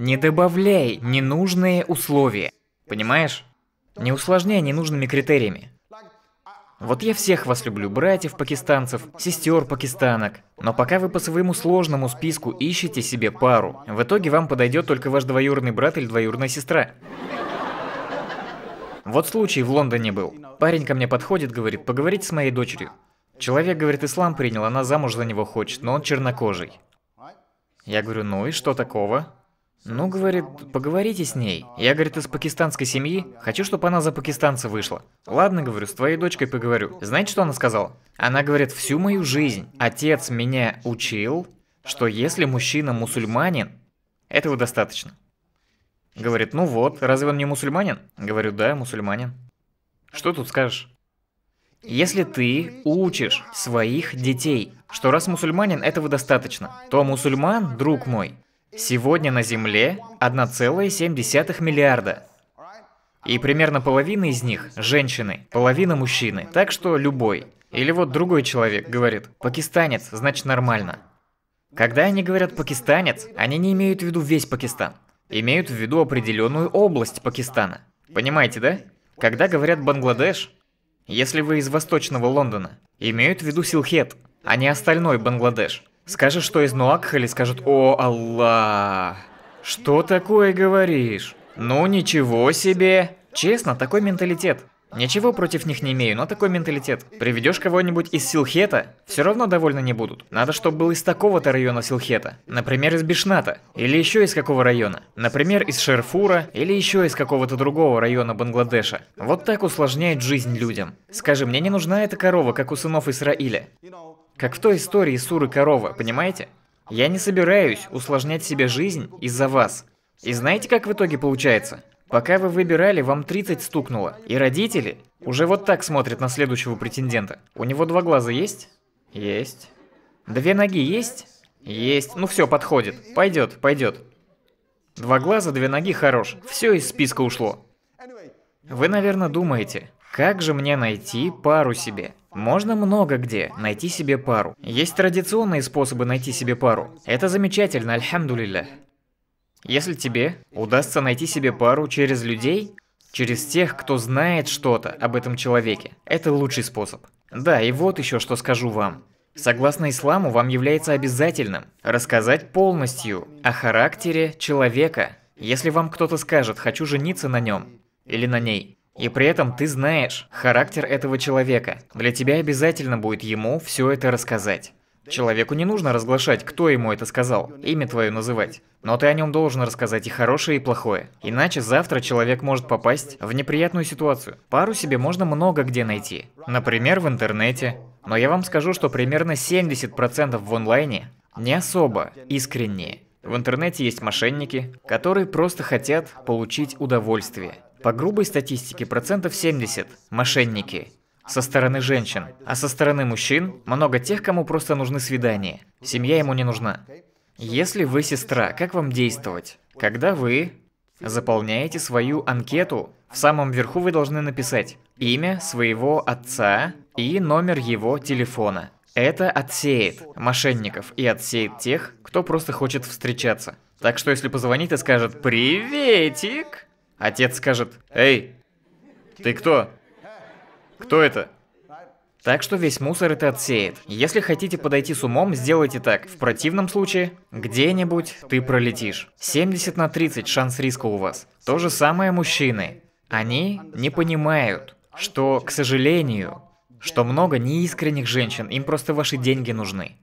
Не добавляй ненужные условия. Понимаешь? Не усложняй ненужными критериями. Вот я всех вас люблю, братьев пакистанцев, сестер пакистанок. Но пока вы по своему сложному списку ищете себе пару, в итоге вам подойдет только ваш двоюродный брат или двоюродная сестра. Вот случай в Лондоне был. Парень ко мне подходит, говорит, поговорить с моей дочерью. Человек, говорит, ислам принял, она замуж за него хочет, но он чернокожий. Я говорю, ну и что такого? Ну, говорит, поговорите с ней. Я, говорит, из пакистанской семьи. Хочу, чтобы она за пакистанца вышла. Ладно, говорю, с твоей дочкой поговорю. Знаете, что она сказала? Она говорит, всю мою жизнь отец меня учил, что если мужчина мусульманин, этого достаточно. Говорит, ну вот, разве он не мусульманин? Говорю, да, мусульманин. Что тут скажешь? Если ты учишь своих детей, что раз мусульманин, этого достаточно, то мусульман, друг мой, Сегодня на Земле 1,7 миллиарда. И примерно половина из них – женщины, половина – мужчины. Так что любой. Или вот другой человек говорит «пакистанец, значит нормально». Когда они говорят «пакистанец», они не имеют в виду весь Пакистан. Имеют в виду определенную область Пакистана. Понимаете, да? Когда говорят «Бангладеш», если вы из восточного Лондона, имеют в виду Силхет, а не остальной Бангладеш. Скажешь, что из Нуакхали, скажут «О, Аллах!» Что такое говоришь? Ну ничего себе! Честно, такой менталитет. Ничего против них не имею, но такой менталитет. Приведешь кого-нибудь из Силхета, все равно довольны не будут. Надо, чтобы был из такого-то района Силхета. Например, из Бишната. Или еще из какого района. Например, из Шерфура. Или еще из какого-то другого района Бангладеша. Вот так усложняет жизнь людям. Скажи, мне не нужна эта корова, как у сынов Исраиля. Как в той истории Суры корова, понимаете? Я не собираюсь усложнять себе жизнь из-за вас. И знаете, как в итоге получается? Пока вы выбирали, вам 30 стукнуло, и родители уже вот так смотрят на следующего претендента. У него два глаза есть? Есть. Две ноги есть? Есть. Ну все, подходит. Пойдет, пойдет. Два глаза, две ноги, хорош. Все из списка ушло. Вы, наверное, думаете, как же мне найти пару себе? Можно много где найти себе пару. Есть традиционные способы найти себе пару. Это замечательно, альхамдулилля. Если тебе удастся найти себе пару через людей, через тех, кто знает что-то об этом человеке, это лучший способ. Да, и вот еще что скажу вам. Согласно исламу, вам является обязательным рассказать полностью о характере человека. Если вам кто-то скажет «хочу жениться на нем» или на ней, и при этом ты знаешь характер этого человека. Для тебя обязательно будет ему все это рассказать. Человеку не нужно разглашать, кто ему это сказал, имя твое называть. Но ты о нем должен рассказать и хорошее, и плохое. Иначе завтра человек может попасть в неприятную ситуацию. Пару себе можно много где найти. Например, в интернете. Но я вам скажу, что примерно 70% в онлайне не особо искренние. В интернете есть мошенники, которые просто хотят получить удовольствие. По грубой статистике процентов 70 – мошенники. Со стороны женщин. А со стороны мужчин много тех, кому просто нужны свидания. Семья ему не нужна. Если вы сестра, как вам действовать? Когда вы заполняете свою анкету, в самом верху вы должны написать имя своего отца и номер его телефона. Это отсеет мошенников и отсеет тех, кто просто хочет встречаться. Так что если позвонит и скажет «Приветик», Отец скажет, «Эй, ты кто? Кто это?» Так что весь мусор это отсеет. Если хотите подойти с умом, сделайте так. В противном случае, где-нибудь ты пролетишь. 70 на 30 шанс риска у вас. То же самое мужчины. Они не понимают, что, к сожалению, что много неискренних женщин, им просто ваши деньги нужны.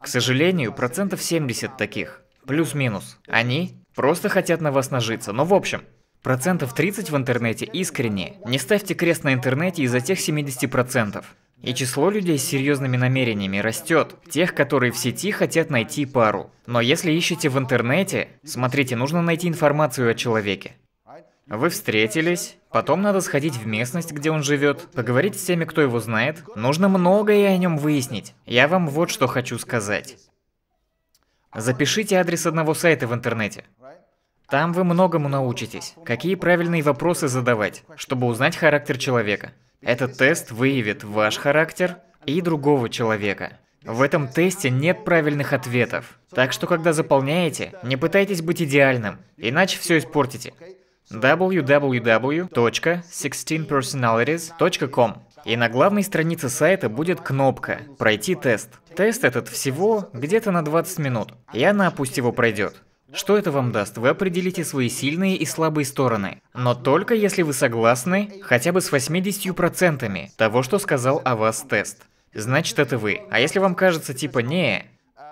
К сожалению, процентов 70 таких. Плюс-минус. Они просто хотят на вас нажиться. Но в общем, Процентов 30 в интернете искренне. Не ставьте крест на интернете из-за тех 70%. И число людей с серьезными намерениями растет, тех, которые в сети хотят найти пару. Но если ищете в интернете, смотрите, нужно найти информацию о человеке. Вы встретились, потом надо сходить в местность, где он живет, поговорить с теми, кто его знает. Нужно многое о нем выяснить. Я вам вот что хочу сказать. Запишите адрес одного сайта в интернете. Там вы многому научитесь. Какие правильные вопросы задавать, чтобы узнать характер человека. Этот тест выявит ваш характер и другого человека. В этом тесте нет правильных ответов. Так что, когда заполняете, не пытайтесь быть идеальным, иначе все испортите. www.16personalities.com И на главной странице сайта будет кнопка «Пройти тест». Тест этот всего где-то на 20 минут, и она пусть его пройдет. Что это вам даст? Вы определите свои сильные и слабые стороны. Но только если вы согласны хотя бы с 80% того, что сказал о вас тест. Значит, это вы. А если вам кажется типа «не»,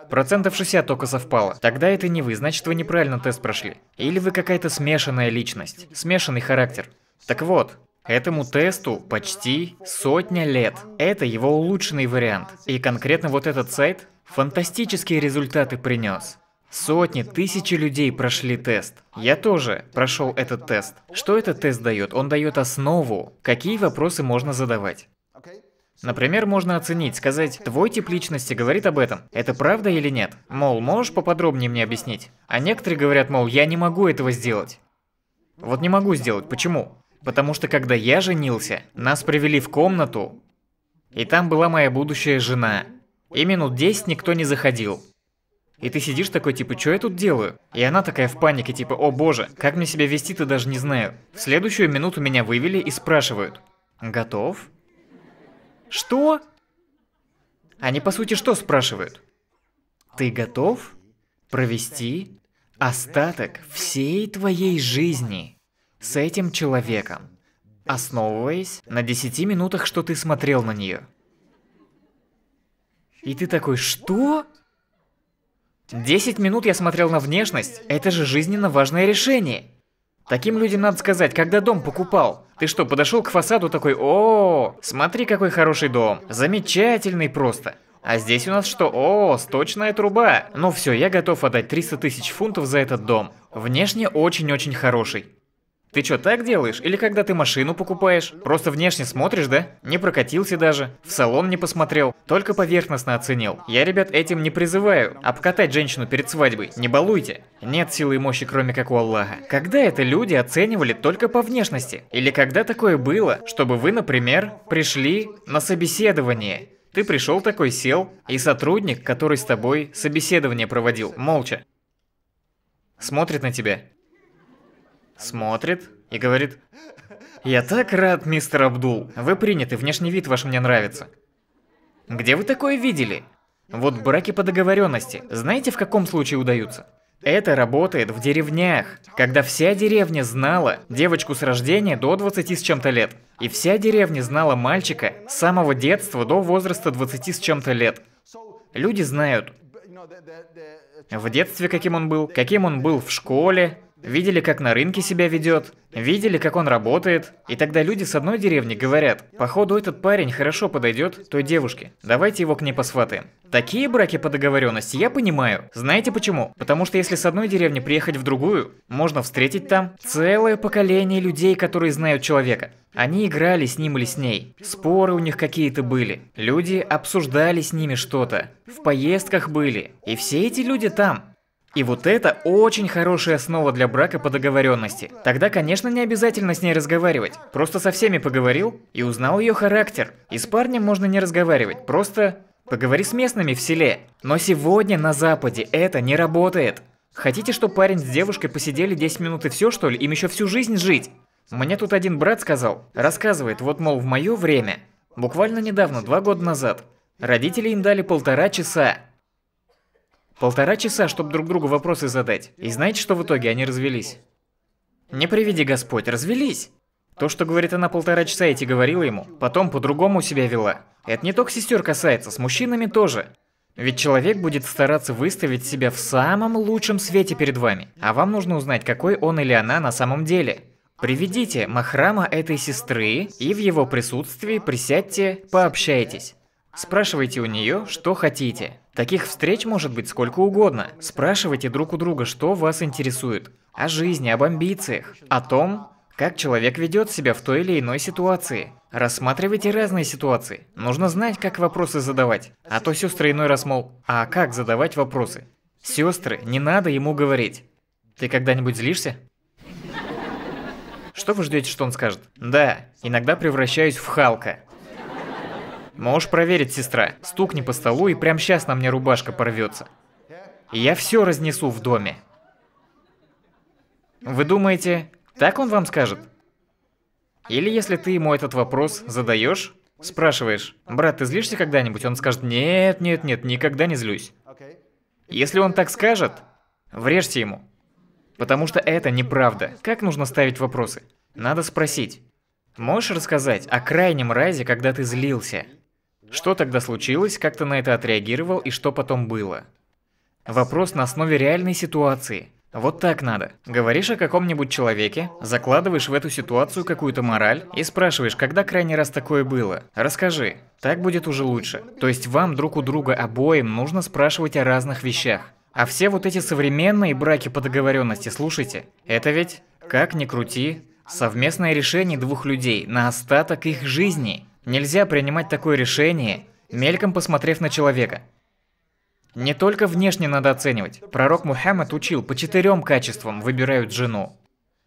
Процентов 60 только совпало. Тогда это не вы, значит вы неправильно тест прошли. Или вы какая-то смешанная личность, смешанный характер. Так вот, этому тесту почти сотня лет. Это его улучшенный вариант. И конкретно вот этот сайт фантастические результаты принес. Сотни, тысячи людей прошли тест. Я тоже прошел этот тест. Что этот тест дает? Он дает основу, какие вопросы можно задавать. Например, можно оценить, сказать, твой тип личности говорит об этом. Это правда или нет? Мол, можешь поподробнее мне объяснить? А некоторые говорят, мол, я не могу этого сделать. Вот не могу сделать, почему? Потому что когда я женился, нас привели в комнату, и там была моя будущая жена. И минут 10 никто не заходил. И ты сидишь такой, типа, что я тут делаю? И она такая в панике, типа, о боже, как мне себя вести, ты даже не знаю. В следующую минуту меня вывели и спрашивают. Готов? Что? Они по сути что спрашивают? Ты готов провести остаток всей твоей жизни с этим человеком, основываясь на 10 минутах, что ты смотрел на нее? И ты такой, что? 10 минут я смотрел на внешность, это же жизненно важное решение. Таким людям надо сказать, когда дом покупал. Ты что, подошел к фасаду такой, о, смотри какой хороший дом, замечательный просто. А здесь у нас что? О, сточная труба. Ну все, я готов отдать 300 тысяч фунтов за этот дом. Внешне очень-очень хороший. Ты что, так делаешь? Или когда ты машину покупаешь? Просто внешне смотришь, да? Не прокатился даже, в салон не посмотрел, только поверхностно оценил. Я, ребят, этим не призываю. Обкатать женщину перед свадьбой, не балуйте. Нет силы и мощи, кроме как у Аллаха. Когда это люди оценивали только по внешности? Или когда такое было, чтобы вы, например, пришли на собеседование ты пришел такой, сел, и сотрудник, который с тобой собеседование проводил, молча, смотрит на тебя смотрит и говорит, «Я так рад, мистер Абдул. Вы приняты, внешний вид ваш мне нравится». «Где вы такое видели?» Вот браки по договоренности, знаете, в каком случае удаются? Это работает в деревнях, когда вся деревня знала девочку с рождения до 20 с чем-то лет. И вся деревня знала мальчика с самого детства до возраста 20 с чем-то лет. Люди знают, в детстве каким он был, каким он был в школе, Видели, как на рынке себя ведет? Видели, как он работает? И тогда люди с одной деревни говорят, походу этот парень хорошо подойдет той девушке, давайте его к ней посватаем. Такие браки по договоренности я понимаю. Знаете почему? Потому что если с одной деревни приехать в другую, можно встретить там целое поколение людей, которые знают человека. Они играли с ним или с ней. Споры у них какие-то были. Люди обсуждали с ними что-то. В поездках были. И все эти люди там. И вот это очень хорошая основа для брака по договоренности. Тогда, конечно, не обязательно с ней разговаривать. Просто со всеми поговорил и узнал ее характер. И с парнем можно не разговаривать, просто поговори с местными в селе. Но сегодня на Западе это не работает. Хотите, чтобы парень с девушкой посидели 10 минут и все, что ли? Им еще всю жизнь жить? Мне тут один брат сказал, рассказывает, вот мол, в мое время, буквально недавно, два года назад, родители им дали полтора часа, Полтора часа, чтобы друг другу вопросы задать. И знаете, что в итоге они развелись? Не приведи Господь, развелись. То, что, говорит, она полтора часа эти говорила ему, потом по-другому себя вела. Это не только сестер касается, с мужчинами тоже. Ведь человек будет стараться выставить себя в самом лучшем свете перед вами, а вам нужно узнать, какой он или она на самом деле. Приведите махрама этой сестры и в его присутствии присядьте, пообщайтесь. Спрашивайте у нее, что хотите. Таких встреч может быть сколько угодно. Спрашивайте друг у друга, что вас интересует. О жизни, об амбициях, о том, как человек ведет себя в той или иной ситуации. Рассматривайте разные ситуации. Нужно знать, как вопросы задавать. А то сестры иной раз мол, а как задавать вопросы? Сестры, не надо ему говорить. Ты когда-нибудь злишься? Что вы ждете, что он скажет? Да, иногда превращаюсь в Халка. Можешь проверить, сестра. Стукни по столу, и прямо сейчас на мне рубашка порвется. я все разнесу в доме. Вы думаете, так он вам скажет? Или если ты ему этот вопрос задаешь, спрашиваешь, брат, ты злишься когда-нибудь? Он скажет, нет, нет, нет, никогда не злюсь. Если он так скажет, врежьте ему. Потому что это неправда. Как нужно ставить вопросы? Надо спросить. Можешь рассказать о крайнем разе, когда ты злился? Что тогда случилось, как ты на это отреагировал и что потом было? Вопрос на основе реальной ситуации. Вот так надо. Говоришь о каком-нибудь человеке, закладываешь в эту ситуацию какую-то мораль и спрашиваешь, когда крайний раз такое было. Расскажи. Так будет уже лучше. То есть вам друг у друга обоим нужно спрашивать о разных вещах. А все вот эти современные браки по договоренности, слушайте, это ведь, как ни крути, совместное решение двух людей на остаток их жизни. Нельзя принимать такое решение, мельком посмотрев на человека. Не только внешне надо оценивать. Пророк Мухаммад учил, по четырем качествам выбирают жену.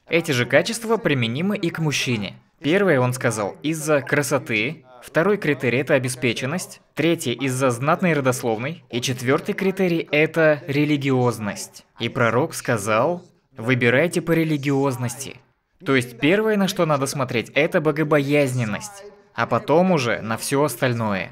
Эти же качества применимы и к мужчине. Первое он сказал из-за красоты, второй критерий – это обеспеченность, третий – из-за знатной родословной, и четвертый критерий – это религиозность. И пророк сказал, выбирайте по религиозности. То есть первое, на что надо смотреть, это богобоязненность а потом уже на все остальное.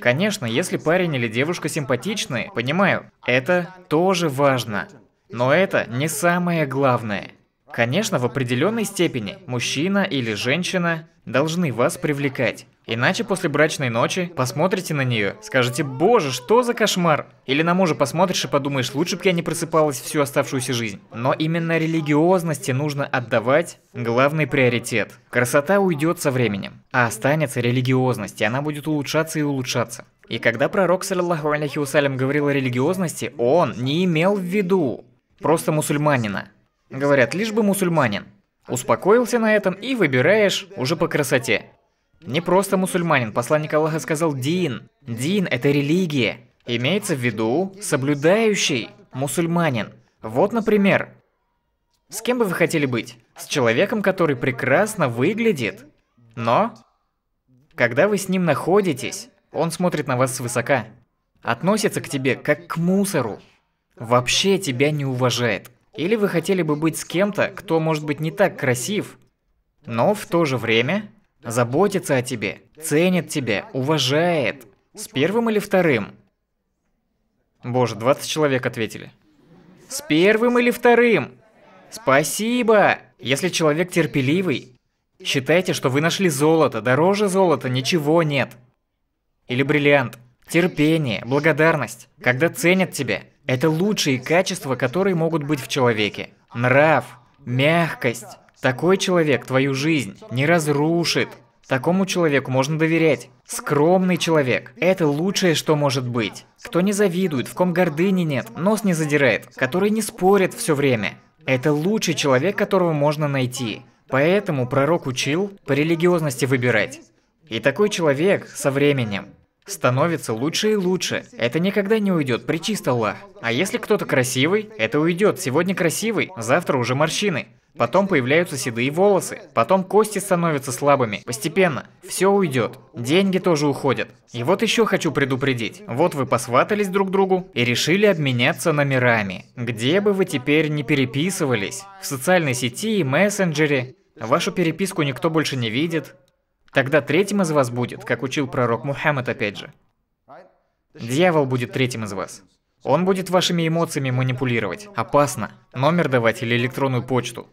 Конечно, если парень или девушка симпатичны, понимаю, это тоже важно. Но это не самое главное. Конечно, в определенной степени мужчина или женщина должны вас привлекать. Иначе после брачной ночи посмотрите на нее, скажете «Боже, что за кошмар!» Или на мужа посмотришь и подумаешь, лучше бы я не просыпалась всю оставшуюся жизнь. Но именно религиозности нужно отдавать главный приоритет. Красота уйдет со временем, а останется религиозность, и она будет улучшаться и улучшаться. И когда пророк, саллиллаху алейхи вассалям, говорил о религиозности, он не имел в виду просто мусульманина. Говорят, лишь бы мусульманин. Успокоился на этом и выбираешь уже по красоте. Не просто мусульманин, посланник Аллаха сказал дин. Дин – это религия. Имеется в виду соблюдающий мусульманин. Вот, например, с кем бы вы хотели быть? С человеком, который прекрасно выглядит, но когда вы с ним находитесь, он смотрит на вас свысока, относится к тебе как к мусору, вообще тебя не уважает. Или вы хотели бы быть с кем-то, кто может быть не так красив, но в то же время заботится о тебе, ценит тебя, уважает. С первым или вторым? Боже, 20 человек ответили. С первым или вторым? Спасибо! Если человек терпеливый, считайте, что вы нашли золото, дороже золота ничего нет. Или бриллиант. Терпение, благодарность, когда ценят тебя, это лучшие качества, которые могут быть в человеке. Нрав, мягкость. Такой человек твою жизнь не разрушит. Такому человеку можно доверять. Скромный человек – это лучшее, что может быть. Кто не завидует, в ком гордыни нет, нос не задирает, который не спорит все время. Это лучший человек, которого можно найти. Поэтому пророк учил по религиозности выбирать. И такой человек со временем становится лучше и лучше. Это никогда не уйдет, причист Аллах. А если кто-то красивый, это уйдет. Сегодня красивый, завтра уже морщины. Потом появляются седые волосы, потом кости становятся слабыми, постепенно. Все уйдет, деньги тоже уходят. И вот еще хочу предупредить. Вот вы посватались друг другу и решили обменяться номерами. Где бы вы теперь не переписывались, в социальной сети и мессенджере, вашу переписку никто больше не видит, Тогда третьим из вас будет, как учил пророк Мухаммад опять же. Дьявол будет третьим из вас. Он будет вашими эмоциями манипулировать. Опасно. Номер давать или электронную почту.